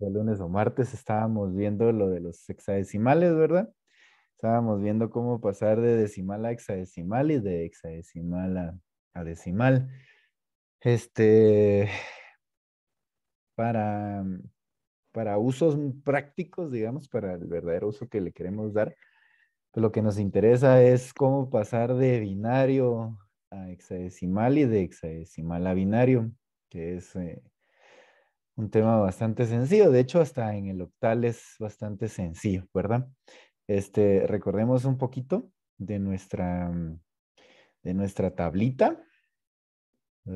lunes o martes, estábamos viendo lo de los hexadecimales, ¿verdad? Estábamos viendo cómo pasar de decimal a hexadecimal y de hexadecimal a, decimal. Este, para, para usos prácticos, digamos, para el verdadero uso que le queremos dar, pues lo que nos interesa es cómo pasar de binario a hexadecimal y de hexadecimal a binario, que es eh, un tema bastante sencillo, de hecho hasta en el octal es bastante sencillo, ¿verdad? Este, recordemos un poquito de nuestra, mm, de nuestra tablita.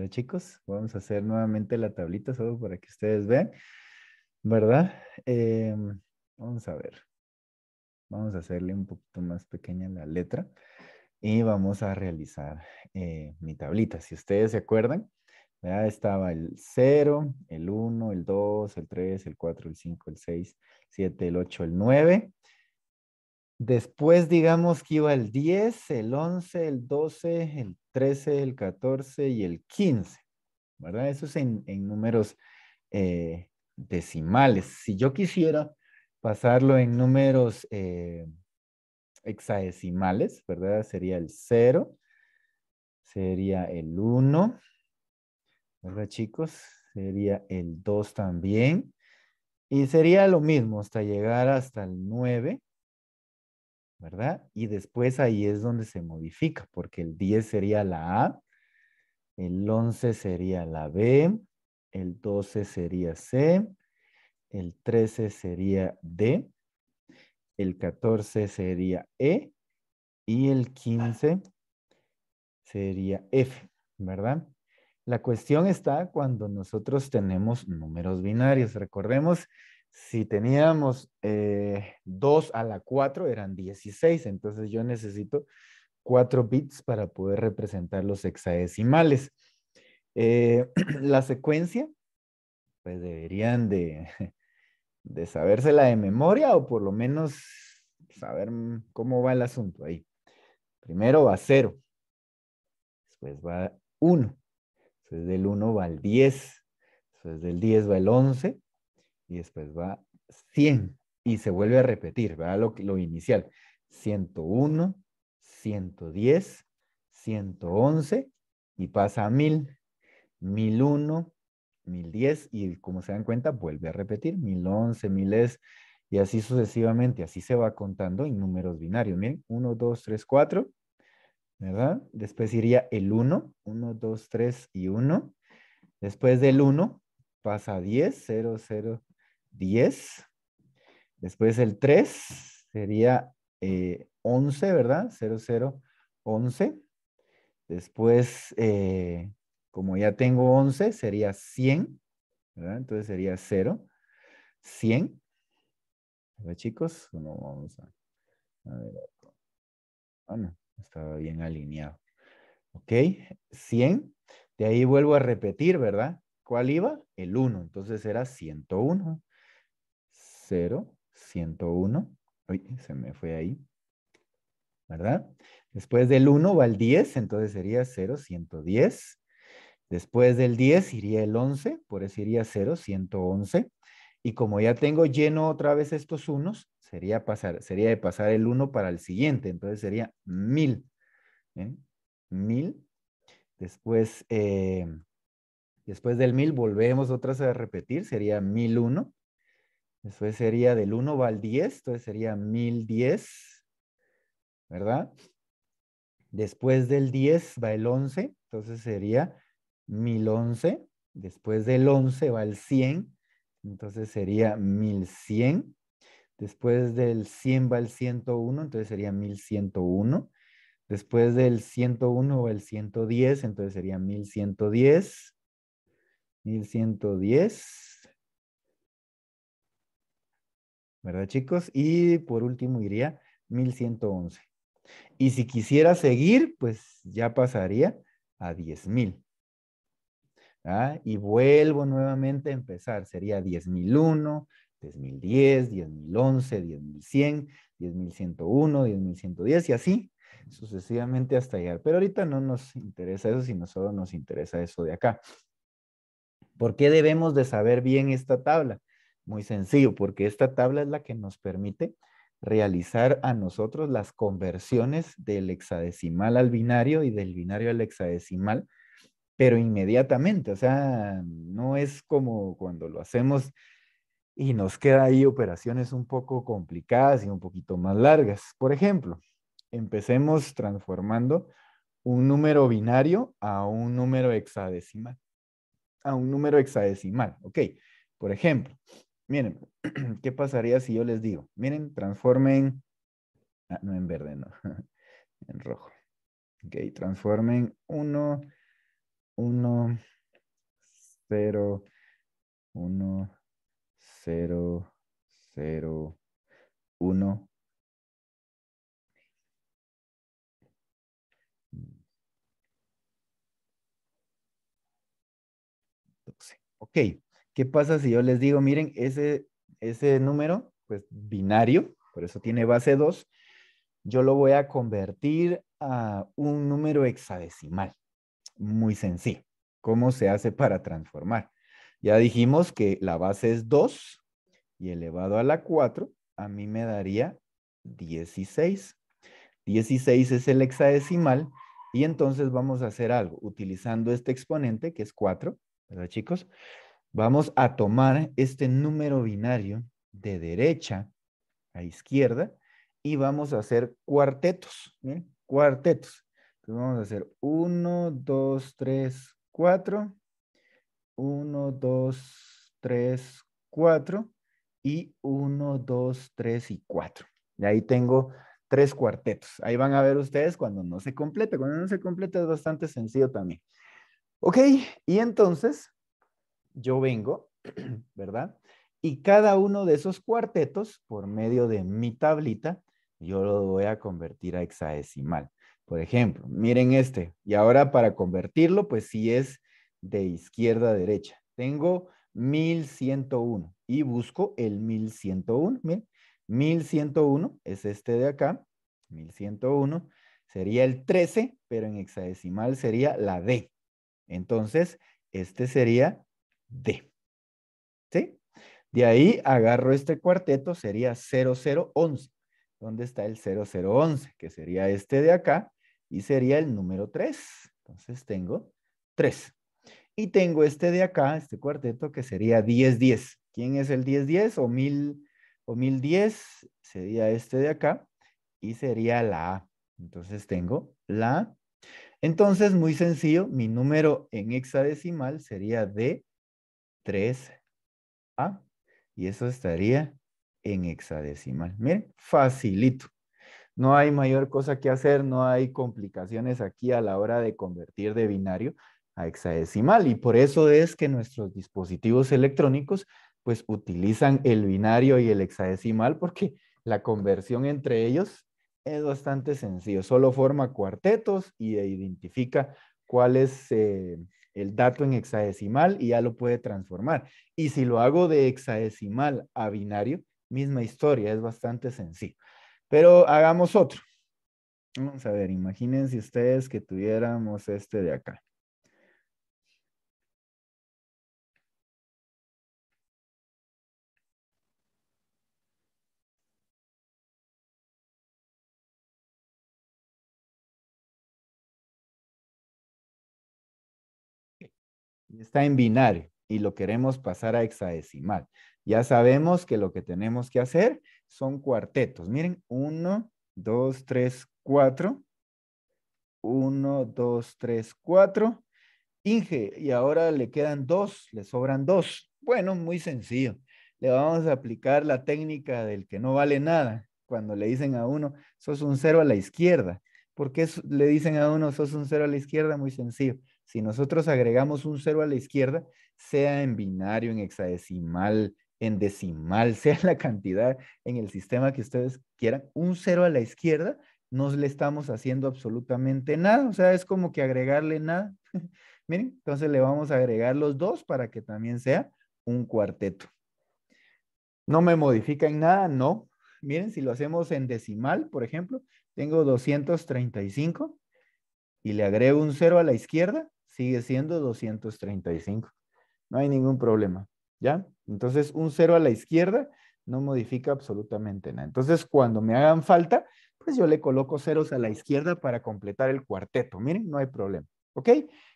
chicos? Vamos a hacer nuevamente la tablita solo para que ustedes vean, ¿verdad? Em, vamos a ver. Vamos a hacerle un poquito más pequeña la letra y vamos a realizar eh, mi tablita. Si ustedes se acuerdan, estaba el 0, el 1, el 2, el 3, el 4, el 5, el 6, 7, el 8, el 9. Después digamos que iba el 10, el 11, el 12, el 13, el 14 y el 15. ¿Verdad? Eso es en, números eh, decimales. Si yo quisiera pasarlo en números eh, hexadecimales, ¿verdad? Sería el 0, sería el 1, ¿verdad chicos? Sería el 2 también. Y sería lo mismo hasta llegar hasta el 9, ¿verdad? Y después ahí es donde se modifica, porque el 10 sería la A, el 11 sería la B, el 12 sería C, el 13 sería D, el 14 sería E y el 15 sería F, ¿verdad? La cuestión está cuando nosotros tenemos números binarios. Recordemos, si teníamos eh, dos 2 a la 4 eran 16, entonces yo necesito 4 bits para poder representar los hexadecimales. Eh, la secuencia, pues deberían de, de sabérsela de memoria o por lo menos saber mm, cómo va el asunto ahí. Primero va 0, después va 1, entonces del 1 va al 10, entonces del 10 va el 11 y después va 100 y se vuelve a repetir, ¿verdad? Lo, lo inicial, 101, 110, 111 y pasa a 1000, 1001, 1010 y como se dan cuenta vuelve a repetir, 1011, 1000 y así sucesivamente, así se va contando en números binarios. Miren, 1, 2, 3, 4 ¿verdad? Después iría el 1, 1, 2, 3 y 1. Después del 1 pasa 10, 0, 0, 10. Después el 3 sería 11, eh, ¿verdad? 0, 0, 11. Después, eh, como ya tengo 11, sería 100, ¿verdad? Entonces sería 0, 100. A chicos, vamos a... ver, estaba bien alineado. ¿Ok? 100. De ahí vuelvo a repetir, ¿verdad? ¿Cuál iba? El 1. Entonces era 101. 0, 101. se me fue ahí. ¿Verdad? Después del 1 va el 10, entonces sería 0, 110. Después del 10 iría el 11, por eso iría 0, 111. Y como ya tengo lleno otra vez estos unos, sería pasar, sería de pasar el 1 para el siguiente, entonces sería 1000. 1000. ¿eh? Después, eh, después del 1000 volvemos otras a repetir, sería 1001. Después sería del 1 va al 10, entonces sería 1010, ¿verdad? Después del 10 va el 11, entonces sería 1011. Después del 11 va el 100, entonces sería 1100. Después del 100 va el 101, entonces sería 1101. Después del 101 va el 110, entonces sería 1110. 1110. ¿Verdad, chicos? Y por último iría 1111. Y si quisiera seguir, pues ya pasaría a 10000. ¿Ah? Y vuelvo nuevamente a empezar. Sería 10001, 10.010, 10.011, 10.100, 10.101, 10.110 y así sucesivamente hasta llegar. Pero ahorita no nos interesa eso, sino solo nos interesa eso de acá. ¿Por qué debemos de saber bien esta tabla? Muy sencillo, porque esta tabla es la que nos permite realizar a nosotros las conversiones del hexadecimal al binario y del binario al hexadecimal, pero inmediatamente, o sea, no es como cuando lo hacemos y nos queda ahí operaciones un poco complicadas y un poquito más largas. Por ejemplo, empecemos transformando un número binario a un número hexadecimal. A un número hexadecimal, ok. Por ejemplo, miren, ¿qué pasaría si yo les digo? Miren, transformen, ah, no en verde, no, en rojo. Ok, transformen 1, 1, 0, 1, 0, 0, 1. Ok, ¿qué pasa si yo les digo, miren, ese, ese número, pues binario, por eso tiene base 2, yo lo voy a convertir a un número hexadecimal. Muy sencillo. ¿Cómo se hace para transformar? Ya dijimos que la base es 2 y elevado a la 4, a mí me daría 16. 16 es el hexadecimal y entonces vamos a hacer algo. Utilizando este exponente, que es 4, ¿verdad chicos? Vamos a tomar este número binario de derecha a izquierda y vamos a hacer cuartetos, ¿bien? Cuartetos. Entonces vamos a hacer 1, 2, 3, 4 1, 2, 3, 4 y 1, 2, 3 y 4. Y ahí tengo tres cuartetos. Ahí van a ver ustedes cuando no se complete. Cuando no se complete es bastante sencillo también. Ok, y entonces yo vengo, ¿verdad? Y cada uno de esos cuartetos, por medio de mi tablita, yo lo voy a convertir a hexadecimal. Por ejemplo, miren este. Y ahora para convertirlo, pues si es de izquierda a derecha. Tengo 1101 y busco el 1101. 1101 es este de acá. 1101 sería el 13, pero en hexadecimal sería la D. Entonces, este sería D. ¿Sí? De ahí agarro este cuarteto, sería 0011. ¿Dónde está el 0011? Que sería este de acá y sería el número 3. Entonces tengo 3. Y tengo este de acá, este cuarteto, que sería 10-10. ¿Quién es el 10-10 o mil, o 1010? Sería este de acá y sería la A. Entonces tengo la A. Entonces, muy sencillo, mi número en hexadecimal sería D, 3A. Y eso estaría en hexadecimal. Miren, facilito. No hay mayor cosa que hacer, no hay complicaciones aquí a la hora de convertir de binario a hexadecimal y por eso es que nuestros dispositivos electrónicos pues utilizan el binario y el hexadecimal porque la conversión entre ellos es bastante sencillo, solo forma cuartetos y identifica cuál es eh, el dato en hexadecimal y ya lo puede transformar. Y si lo hago de hexadecimal a binario, misma historia, es bastante sencillo. Pero hagamos otro. Vamos a ver, imagínense ustedes que tuviéramos este de acá. está en binario y lo queremos pasar a hexadecimal. Ya sabemos que lo que tenemos que hacer son cuartetos. Miren, 1, 2, 3, 4. 1, 2, 3, 4. Inge, y ahora le quedan dos, le sobran dos. Bueno, muy sencillo. Le vamos a aplicar la técnica del que no vale nada. Cuando le dicen a uno, sos un cero a la izquierda. ¿Por qué le dicen a uno, sos un cero a la izquierda? Muy sencillo si nosotros agregamos un cero a la izquierda, sea en binario, en hexadecimal, en decimal, sea la cantidad en el sistema que ustedes quieran, un cero a la izquierda, no le estamos haciendo absolutamente nada. O sea, es como que agregarle nada. Miren, entonces le vamos a agregar los dos para que también sea un cuarteto. ¿No me modifican nada? No. Miren, si lo hacemos en decimal, por ejemplo, tengo 235 y le agrego un cero a la izquierda, sigue siendo 235. No hay ningún problema, ¿ya? Entonces, un cero a la izquierda no modifica absolutamente nada. Entonces, cuando me hagan falta, pues yo le coloco ceros a la izquierda para completar el cuarteto. Miren, no hay problema, ¿ok?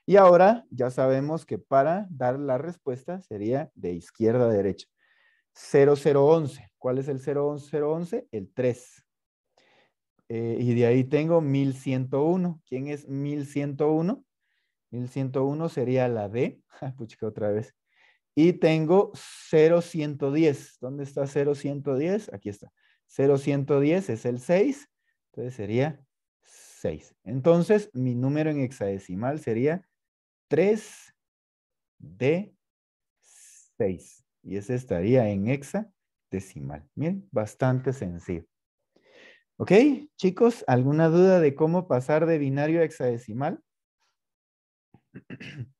Y ahora ya sabemos que para dar la respuesta sería de izquierda a derecha. 0011. ¿Cuál es el once? El 3. Eh, y de ahí tengo 1101. ¿Quién es 1101? 101 sería la D. Puchica otra vez. Y tengo 0110. ¿Dónde está 0110? Aquí está. 0110 es el 6. Entonces sería 6. Entonces mi número en hexadecimal sería 3D6. Y ese estaría en hexadecimal. Bien, bastante sencillo. ¿Ok? Chicos, ¿alguna duda de cómo pasar de binario a hexadecimal?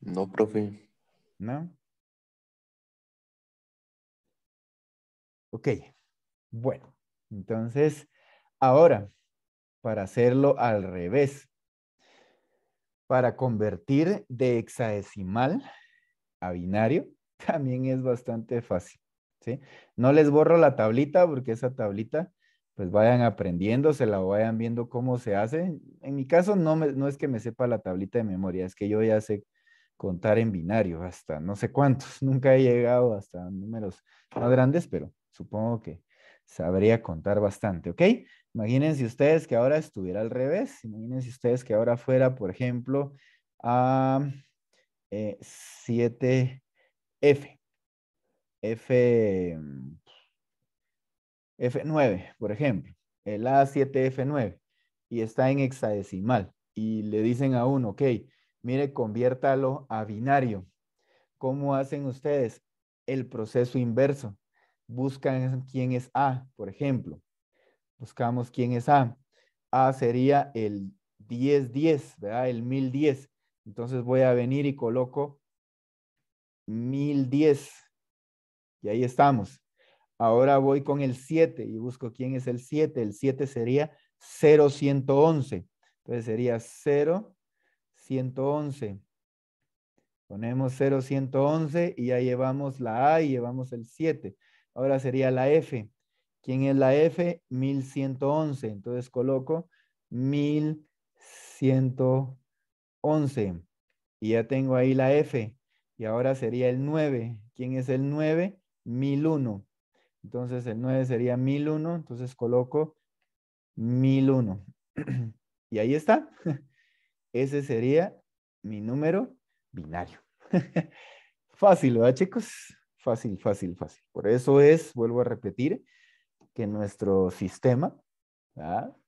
No, profe. ¿No? Ok, bueno, entonces, ahora, para hacerlo al revés, para convertir de hexadecimal a binario, también es bastante fácil, ¿sí? No les borro la tablita porque esa tablita pues vayan aprendiendo, se vayan viendo cómo se hace. En mi caso no, no es que me sepa la tablita de memoria, es que yo ya sé contar en binario hasta no sé cuántos, nunca he llegado hasta números más grandes, pero supongo que sabría contar bastante, ¿ok? Imagínense ustedes que ahora estuviera al revés, imagínense ustedes que ahora fuera, por ejemplo, a 7F, eh, F mm, F9, por ejemplo, el A7F9, y está en hexadecimal, y le dicen a uno, ok, mire, conviértalo a binario. ¿Cómo hacen ustedes? El proceso inverso. Buscan quién es A, por ejemplo. Buscamos quién es A. A sería el 1010, ¿verdad? El 1010. Entonces voy a venir y coloco 1010. Y ahí estamos. Ahora voy con el 7 y busco quién es el 7. El 7 sería 0111. Entonces sería 0111. Ponemos 0111 y ya llevamos la A y llevamos el 7. Ahora sería la F. ¿Quién es la F? 1111. Entonces coloco 1111. Y ya tengo ahí la F. Y ahora sería el 9. ¿Quién es el 9? 1001. Entonces el 9 sería 1001, entonces coloco 1001. y ahí está. Ese sería mi número binario. fácil, ¿verdad chicos? Fácil, fácil, fácil. Por eso es, vuelvo a repetir, que nuestro sistema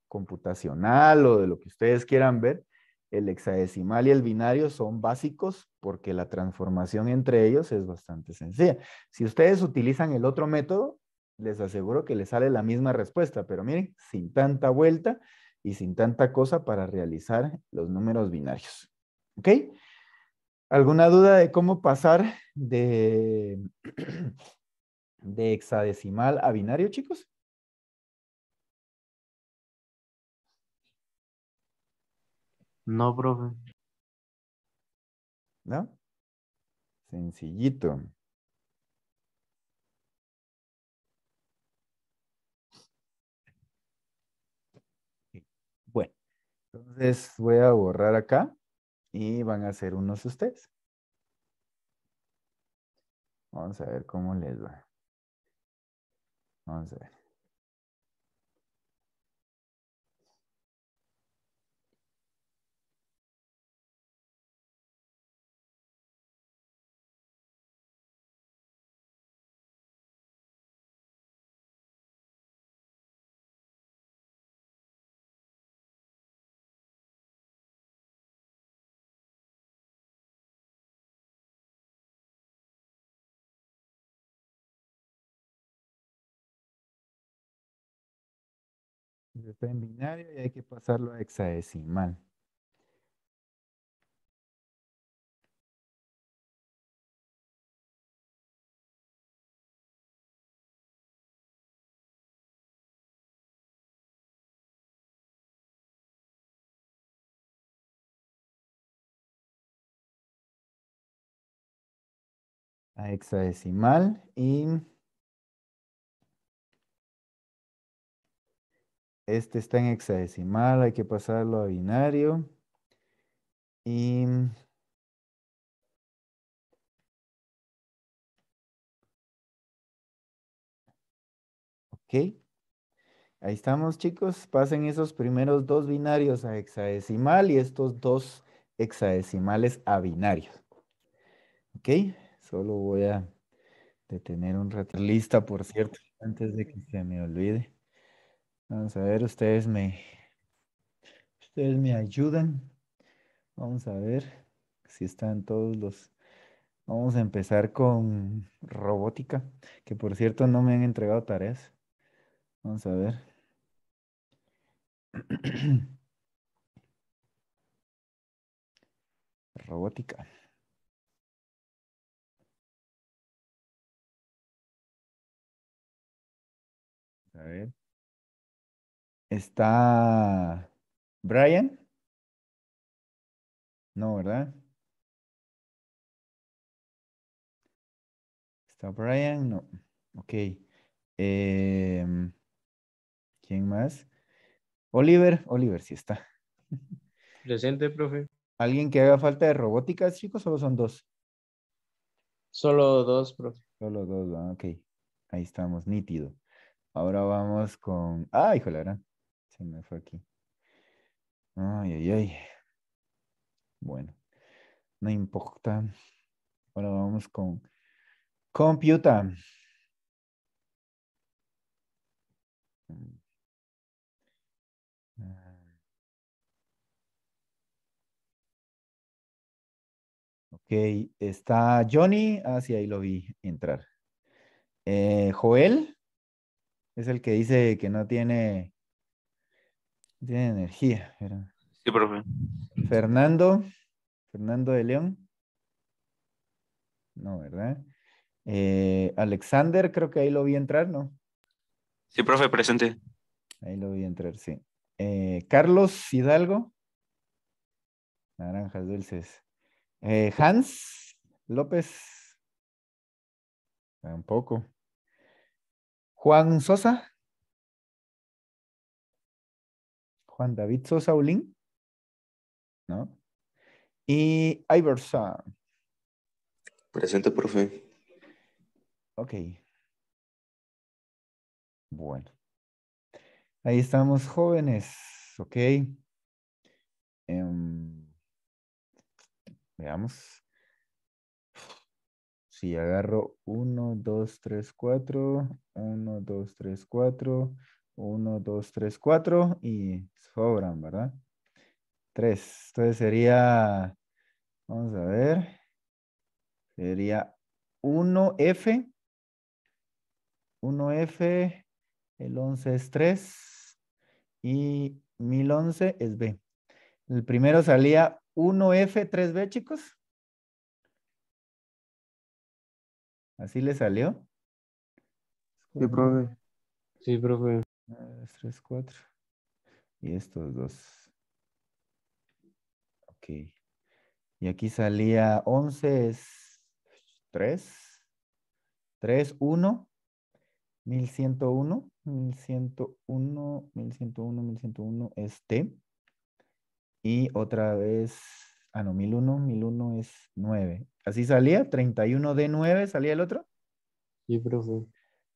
computacional o de lo que ustedes quieran ver, el hexadecimal y el binario son básicos porque la transformación entre ellos es bastante sencilla. Si ustedes utilizan el otro método, les aseguro que les sale la misma respuesta, pero miren, sin tanta vuelta y sin tanta cosa para realizar los números binarios. ¿Ok? ¿Alguna duda de cómo pasar de, de hexadecimal a binario, chicos? No, profe. ¿No? Sencillito. Entonces voy a borrar acá y van a ser unos ustedes. Vamos a ver cómo les va. Vamos a ver. está en binario y hay que pasarlo a hexadecimal. a hexadecimal y Este está en hexadecimal, hay que pasarlo a binario. Y ok. Ahí estamos, chicos. Pasen esos primeros dos binarios a hexadecimal y estos dos hexadecimales a binarios. ¿Ok? Solo voy a detener un rato. Lista, por cierto, antes de que se me olvide. Vamos a ver, ustedes me, ustedes me ayudan. Vamos a ver si están todos los... Vamos a empezar con robótica, que por cierto no me han entregado tareas. Vamos a ver. robótica. A ver. Está Brian. No, ¿verdad? Está Brian, no. Ok. Em, ¿Quién más? Oliver, Oliver sí está. Presente, profe. ¿Alguien que haga falta de robótica, chicos? Solo son dos. Solo dos, profe. Solo dos, ok. Ahí estamos, nítido. Ahora vamos con. Ah, híjole, ¿verdad? Se me fue aquí. Ay, ay, ay. Bueno, no importa. Ahora vamos con computa. Ok, está Johnny. Ah, sí, ahí lo vi entrar. Eh, Joel es el que dice que no tiene tiene energía. Sí, profe. Fernando. Fernando de León. No, ¿verdad? Eh, Alexander, creo que ahí lo vi entrar, ¿no? Sí, profe, presente. Ahí lo vi entrar, sí. Eh, Carlos Hidalgo. Naranjas dulces. Eh, Hans López. Tampoco. Juan Sosa. Juan David Sosa ¿no? Y Iverson. Presente, profe. Ok. Bueno. Ahí estamos, jóvenes. Ok. Um, veamos. Si agarro 1, 2, 3, 4. 1, 2, 3, 4. 1, 2, 3, 4 y sobran, ¿verdad? 3. Entonces sería, vamos a ver, sería 1F, 1F, el 11 es 3 y 1011 es B. El primero salía 1F, 3B, chicos. ¿Así le salió? Sí, profe. Sí, profe. 3, 4. Y estos dos. Ok. Y aquí salía 11 es 3. 3, 1. 1101. 1101, 1101, 1101 es T. Y otra vez, ah no, 1001, 1001 es 9. ¿Así salía? ¿31 de 9 salía el otro? Sí, profe.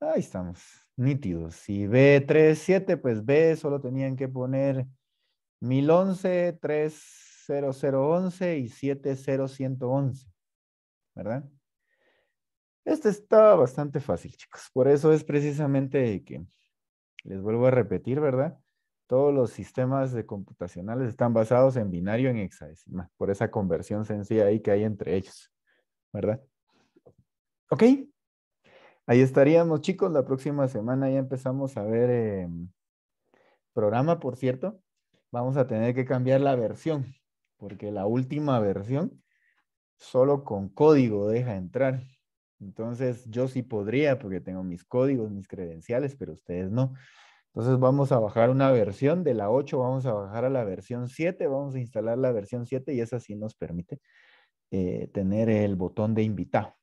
Ahí estamos nítidos. Si B37, pues B solo tenían que poner 1011, 30011 y 70111, ¿verdad? Este está bastante fácil, chicos. Por eso es precisamente que, les vuelvo a repetir, ¿verdad? Todos los sistemas de computacionales están basados en binario en hexadecimal, por esa conversión sencilla ahí que hay entre ellos, ¿verdad? ¿Ok? Ahí estaríamos, chicos. La próxima semana ya empezamos a ver eh, programa, por cierto. Vamos a tener que cambiar la versión, porque la última versión solo con código deja entrar. Entonces, yo sí podría, porque tengo mis códigos, mis credenciales, pero ustedes no. Entonces, vamos a bajar una versión de la 8, vamos a bajar a la versión 7, vamos a instalar la versión 7 y esa sí nos permite eh, tener el botón de invitado.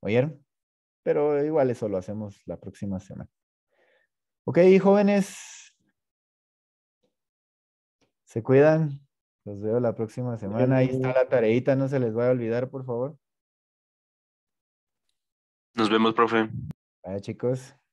¿Oyeron? pero igual eso lo hacemos la próxima semana. Ok, jóvenes, se cuidan, los veo la próxima semana, ahí está la tareita, no se les va a olvidar, por favor. Nos vemos, profe. Bye, chicos.